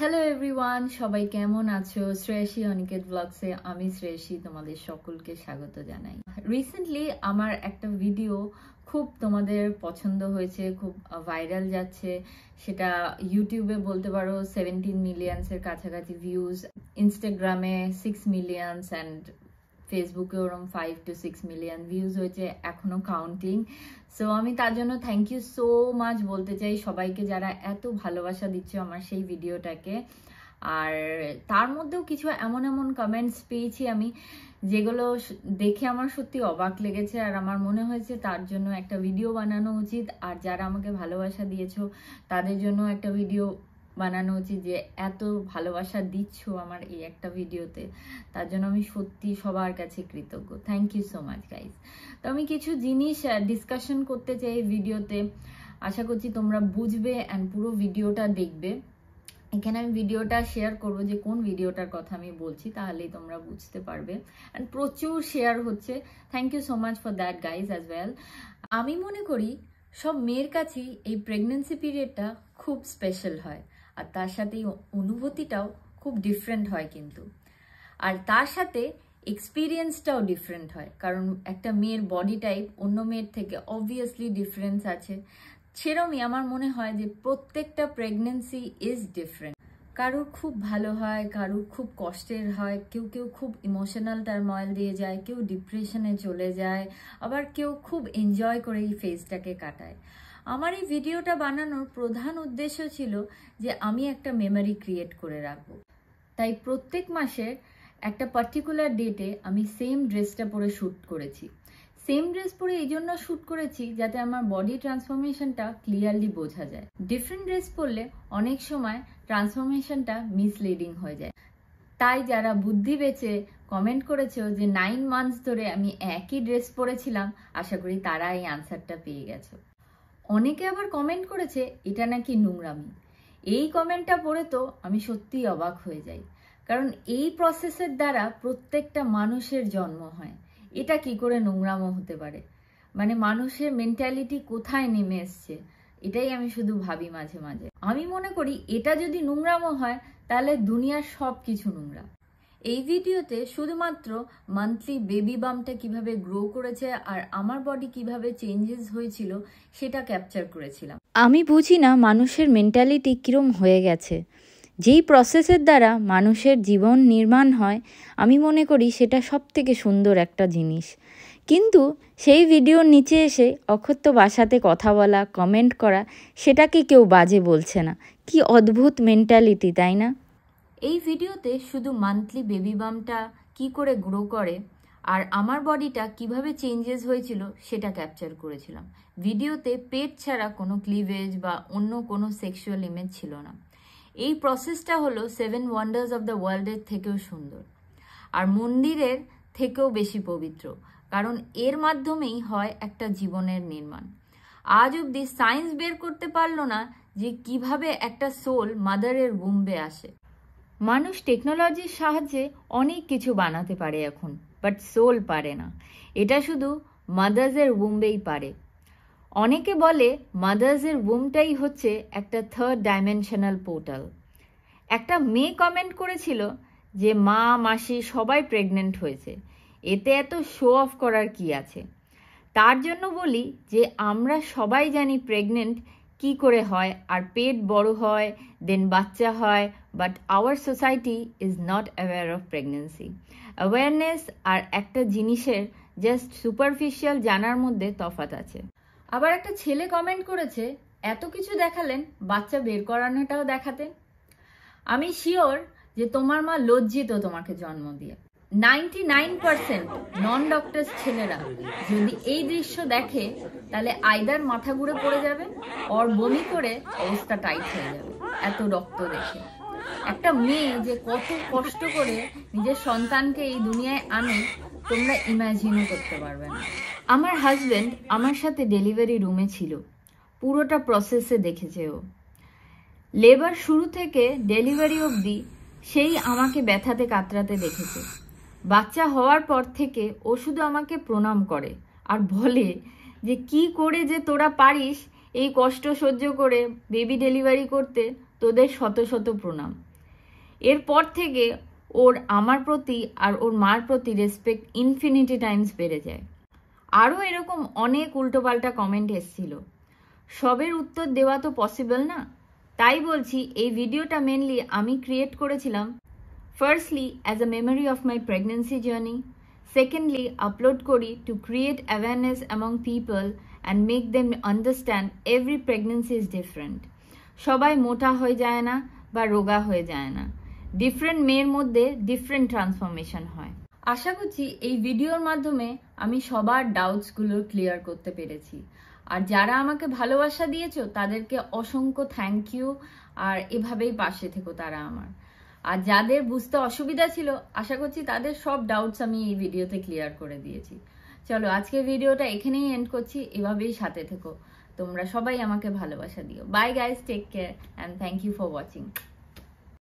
Hello everyone সবাই কেমন আছো শ্রেয়সী অনিকেত ব্লগসে আমি শ্রেয়সী তোমাদের সকলকে স্বাগত জানাই রিসেন্টলি আমার একটা ভিডিও খুব তোমাদের পছন্দ হয়েছে খুব ভাইরাল যাচ্ছে সেটা ইউটিউবে বলতে পারো সেভেন্টিন মিলিয়ন্সের কাছাকাছি ভিউজ ইনস্টাগ্রামে সিক্স মিলিয়ন্স অ্যান্ড ফেসবুকে ওরম five two six million views হয়েছে এখনও কাউন্টিং সো আমি তার জন্য থ্যাংক ইউ সো মাচ বলতে চাই সবাইকে যারা এত ভালোবাসা দিচ্ছে আমার সেই ভিডিওটাকে আর তার মধ্যেও কিছু এমন এমন কমেন্টস পেয়েছি আমি যেগুলো দেখে আমার সত্যি অবাক লেগেছে আর আমার মনে হয়েছে তার জন্য একটা ভিডিও বানানো উচিত আর যারা আমাকে ভালোবাসা দিয়েছ তাদের জন্য একটা ভিডিও বানানো উচিত যে এত ভালোবাসা দিচ্ছ আমার এই একটা ভিডিওতে তার জন্য আমি সত্যি সবার কাছে কৃতজ্ঞ thank you so much guys তো আমি কিছু জিনিস ডিসকাশন করতে চাই এই ভিডিওতে আশা করছি তোমরা বুঝবে অ্যান্ড পুরো ভিডিওটা দেখবে এখানে আমি ভিডিওটা শেয়ার করব যে কোন ভিডিওটার কথা আমি বলছি তাহলেই তোমরা বুঝতে পারবে অ্যান্ড প্রচুর শেয়ার হচ্ছে thank you so much for that guys as well আমি মনে করি সব মেয়ের কাছেই এই প্রেগনেন্সি পিরিয়ডটা খুব স্পেশাল হয় আর তার সাথে এই অনুভূতিটাও খুব ডিফারেন্ট হয় কিন্তু আর তার সাথে এক্সপিরিয়েন্সটাও ডিফারেন্ট হয় কারণ একটা মেয়ের বডি টাইপ অন্য মেয়ের থেকে অবভিয়াসলি ডিফারেন্স আছে সেরমই আমার মনে হয় যে প্রত্যেকটা প্রেগনেন্সি ইজ ডিফারেন্ট কারুর খুব ভালো হয় কারুর খুব কষ্টের হয় কেউ কেউ খুব ইমোশনাল তার দিয়ে যায় কেউ ডিপ্রেশনে চলে যায় আবার কেউ খুব এনজয় করে এই ফেজটাকে কাটায় আমার এই ভিডিওটা বানানোর প্রধান উদ্দেশ্য ছিল যে আমি একটা মেমারি ক্রিয়েট করে রাখব তাই প্রত্যেক মাসে একটা পার্টিকুলার ডেটে আমি সেম ড্রেসটা পরে শ্যুট করেছি সেম ড্রেস পরে এই জন্য শ্যুট করেছি যাতে আমার বডি ট্রান্সফরমেশনটা ক্লিয়ারলি বোঝা যায় ডিফারেন্ট ড্রেস পরলে অনেক সময় ট্রান্সফরমেশনটা মিসলিডিং হয়ে যায় তাই যারা বুদ্ধি বেচে কমেন্ট করেছে যে নাইন মান্থস ধরে আমি একই ড্রেস পরেছিলাম আশা করি তারা এই আনসারটা পেয়ে গেছে অনেকে আবার কমেন্ট করেছে এটা নাকি নোংরামি এই কমেন্টটা পড়ে তো আমি সত্যি অবাক হয়ে যাই কারণ এই প্রসেসের দ্বারা প্রত্যেকটা মানুষের জন্ম হয় এটা কি করে নোংরামো হতে পারে মানে মানুষের মেন্টালিটি কোথায় নেমে এসছে এটাই আমি শুধু ভাবি মাঝে মাঝে আমি মনে করি এটা যদি নোংরামো হয় তাহলে দুনিয়ার সব কিছু নোংরা এই ভিডিওতে শুধুমাত্র মান্থলি বেবি বামটা কিভাবে গ্রো করেছে আর আমার বডি কিভাবে চেঞ্জেস হয়েছিল সেটা ক্যাপচার করেছিলাম আমি বুঝি না মানুষের মেন্টালিটি কীরম হয়ে গেছে যেই প্রসেসের দ্বারা মানুষের জীবন নির্মাণ হয় আমি মনে করি সেটা সব থেকে সুন্দর একটা জিনিস কিন্তু সেই ভিডিওর নিচে এসে অক্ষত্য বাসাতে কথা বলা কমেন্ট করা সেটাকে কেউ বাজে বলছে না কি অদ্ভুত মেন্টালিটি তাই না এই ভিডিওতে শুধু মান্থলি বেবি বামটা কি করে গ্রো করে আর আমার বডিটা কিভাবে চেঞ্জেস হয়েছিল সেটা ক্যাপচার করেছিলাম ভিডিওতে পেট ছাড়া কোনো ক্লিভেজ বা অন্য কোনো সেক্সুয়াল ইমেজ ছিল না এই প্রসেসটা হলো সেভেন ওয়ান্ডার্স অব দ্য ওয়ার্ল্ডের থেকেও সুন্দর আর মন্দিরের থেকেও বেশি পবিত্র কারণ এর মাধ্যমেই হয় একটা জীবনের নির্মাণ আজ অবধি সায়েন্স বের করতে পারলো না যে কিভাবে একটা সোল মাদারের বুম্বে আসে মানুষ টেকনোলজির সাহায্যে অনেক কিছু বানাতে পারে এখন বাট সোল পারে না এটা শুধু মাদার্সের বুম্বেই পারে অনেকে বলে মাদার্সের বুমটাই হচ্ছে একটা থার্ড ডাইমেনশনাল পোর্টাল একটা মেয়ে কমেন্ট করেছিল যে মা মাসি সবাই প্রেগনেন্ট হয়েছে এতে এত শো অফ করার কি আছে তার জন্য বলি যে আমরা সবাই জানি প্রেগনেন্ট কি করে হয় আর পেট বড় হয় দেন বাচ্চা হয় but our society is not aware of pregnancy awareness আর একটা জিনিসের জাস্ট সুপারফিশিয়াল জানার মধ্যে তফাত আছে আবার একটা ছেলে কমেন্ট করেছে এত কিছু দেখালেন বাচ্চা বের করানোটাও দেখাতেন আমি শিওর যে তোমার মা লজ্জিত তোমাকে জন্ম দিয়ে ninety nine percent non doctors ছেলেরা যদি এই দৃশ্য দেখে তাহলে আইদার মাথা ঘুরে পড়ে যাবে ওর বমি করে অবস্থা টাইট হয়ে যাবে এত রক্ত দেখে একটা মেয়ে যে কত কষ্ট করে নিজের সন্তানকে এই দুনিয়ায় আনে তোমরা ইমাজিনও করতে পারবে না আমার হাজব্যান্ড আমার সাথে ডেলিভারি রুমে ছিল পুরোটা প্রসেসে দেখেছে ও লেবার শুরু থেকে ডেলিভারি অবধি সেই আমাকে ব্যথাতে কাতরাতে দেখেছে বাচ্চা হওয়ার পর থেকে ও শুধু আমাকে প্রণাম করে আর বলে যে কি করে যে তোরা পারিস এই কষ্ট সহ্য করে বেবি ডেলিভারি করতে তোদের শত শত প্রণাম এরপর থেকে ওর আমার প্রতি আর ওর মার প্রতি রেসপেক্ট ইনফিনিটি টাইমস বেড়ে যায় আরও এরকম অনেক উল্টোপাল্টা কমেন্ট এসছিল সবের উত্তর দেওয়া তো পসিবল না তাই বলছি এই ভিডিওটা মেনলি আমি ক্রিয়েট করেছিলাম Firstly, as a memory of my pregnancy journey. Secondly, upload Kori to create awareness among people and make them understand every pregnancy is different. সবাই মোটা হয়ে যায় না বা রোগা হয়ে যায় না ডিফারেন্ট মেয়ের মধ্যে ডিফারেন্ট ট্রান্সফরমেশন হয় আশা করছি এই ভিডিওর মাধ্যমে আমি সবার ডাউটসগুলো ক্লিয়ার করতে পেরেছি আর যারা আমাকে ভালোবাসা দিয়েছ তাদেরকে অসংখ্য থ্যাংক ইউ আর এভাবেই পাশে থেকো তারা আমার আর যাদের বুঝতে অসুবিধা ছিল আশা করছি তাদের সব ডাউটস আমি এই ভিডিওতে ক্লিয়ার করে দিয়েছি চলো আজকে ভিডিওটা এখানেই এন্ড করছি এভাবেই সাথে থেকো তোমরা সবাই আমাকে ভালোবাসা দিও bye guys take care and thank you for watching